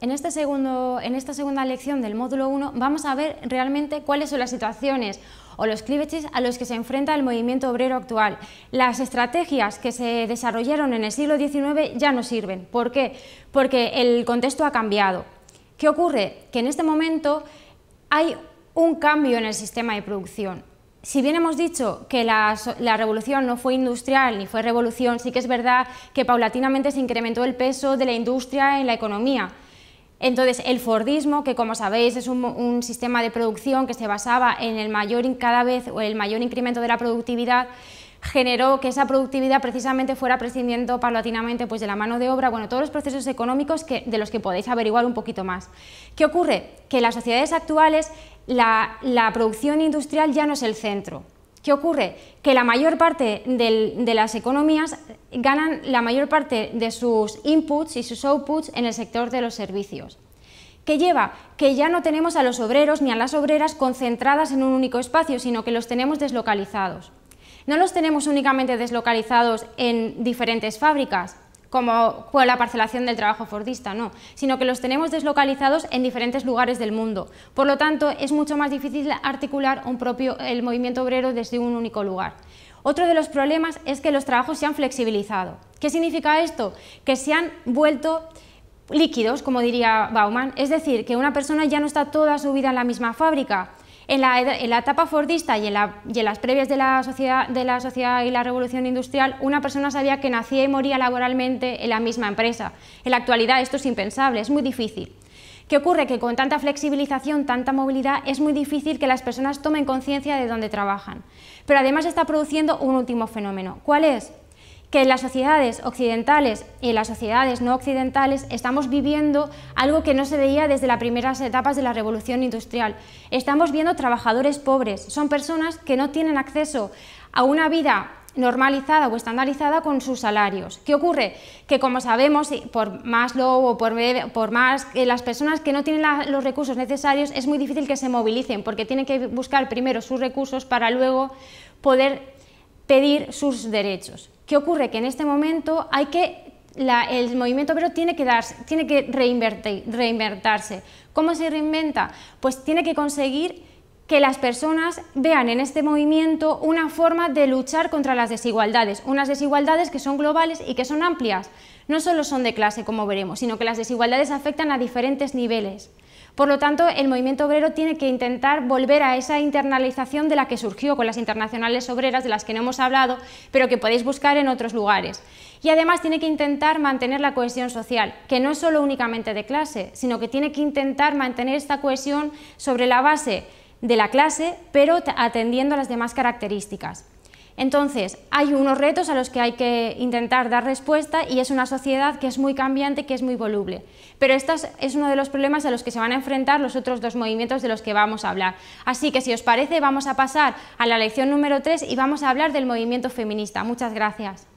en, este en esta segunda lección del módulo 1 vamos a ver realmente cuáles son las situaciones o los cleavages a los que se enfrenta el movimiento obrero actual. Las estrategias que se desarrollaron en el siglo XIX ya no sirven. ¿Por qué? Porque el contexto ha cambiado. ¿Qué ocurre? Que en este momento hay un cambio en el sistema de producción si bien hemos dicho que la, revolución no fue industrial ni fue revolución, sí que es verdad que paulatinamente se incrementó el peso de la industria en la economía. Entonces, el Fordismo, que como sabéis es un, sistema de producción que se basaba en el mayor, cada vez, o el mayor incremento de la productividad, generó que esa productividad precisamente fuera prescindiendo paulatinamente pues, de la mano de obra, bueno, todos los procesos económicos de los que podéis averiguar un poquito más. ¿Qué ocurre? Que en las sociedades actuales la, producción industrial ya no es el centro, ¿Qué ocurre? Que la mayor parte de las economías ganan la mayor parte de sus inputs y sus outputs en el sector de los servicios. ¿Qué lleva? Que ya no tenemos a los obreros ni a las obreras concentradas en un único espacio, sino que los tenemos deslocalizados. No los tenemos únicamente deslocalizados en diferentes fábricas, como fue la parcelación del trabajo fordista, no, sino que los tenemos deslocalizados en diferentes lugares del mundo. Por lo tanto, es mucho más difícil articular un propio, el movimiento obrero desde un único lugar. Otro de los problemas es que los trabajos se han flexibilizado. ¿Qué significa esto? Que se han vuelto líquidos, como diría Bauman, es decir, que una persona ya no está toda su vida en la misma fábrica, en la, etapa fordista y en, las previas de la, sociedad, de la sociedad y la revolución industrial, una persona sabía que nacía y moría laboralmente en la misma empresa. En la actualidad esto es impensable, es muy difícil. ¿Qué ocurre? Que con tanta flexibilización, tanta movilidad, es muy difícil que las personas tomen conciencia de dónde trabajan. Pero además está produciendo un último fenómeno. ¿Cuál es? que en las sociedades occidentales y en las sociedades no occidentales estamos viviendo algo que no se veía desde las primeras etapas de la revolución industrial. Estamos viendo trabajadores pobres, son personas que no tienen acceso a una vida normalizada o estandarizada con sus salarios. ¿Qué ocurre? Que como sabemos, por más low o por, más que las personas que no tienen los recursos necesarios, es muy difícil que se movilicen porque tienen que buscar primero sus recursos para luego poder pedir sus derechos. ¿Qué ocurre? Que en este momento hay que, el movimiento obrero tiene que, dar tiene que reinvertirse ¿Cómo se reinventa? Pues tiene que conseguir que las personas vean en este movimiento una forma de luchar contra las desigualdades, unas desigualdades que son globales y que son amplias. No solo son de clase, como veremos, sino que las desigualdades afectan a diferentes niveles. Por lo tanto, el movimiento obrero tiene que intentar volver a esa internalización de la que surgió con las internacionales obreras, de las que no hemos hablado, pero que podéis buscar en otros lugares. Y además tiene que intentar mantener la cohesión social, que no es solo únicamente de clase, sino que tiene que intentar mantener esta cohesión sobre la base de la clase, pero atendiendo a las demás características. Entonces, hay unos retos a los que hay que intentar dar respuesta y es una sociedad que es muy cambiante, que es muy voluble. Pero este es uno de los problemas a los que se van a enfrentar los otros dos movimientos de los que vamos a hablar. Así que, si os parece, vamos a pasar a la lección número 3 y vamos a hablar del movimiento feminista. Muchas gracias.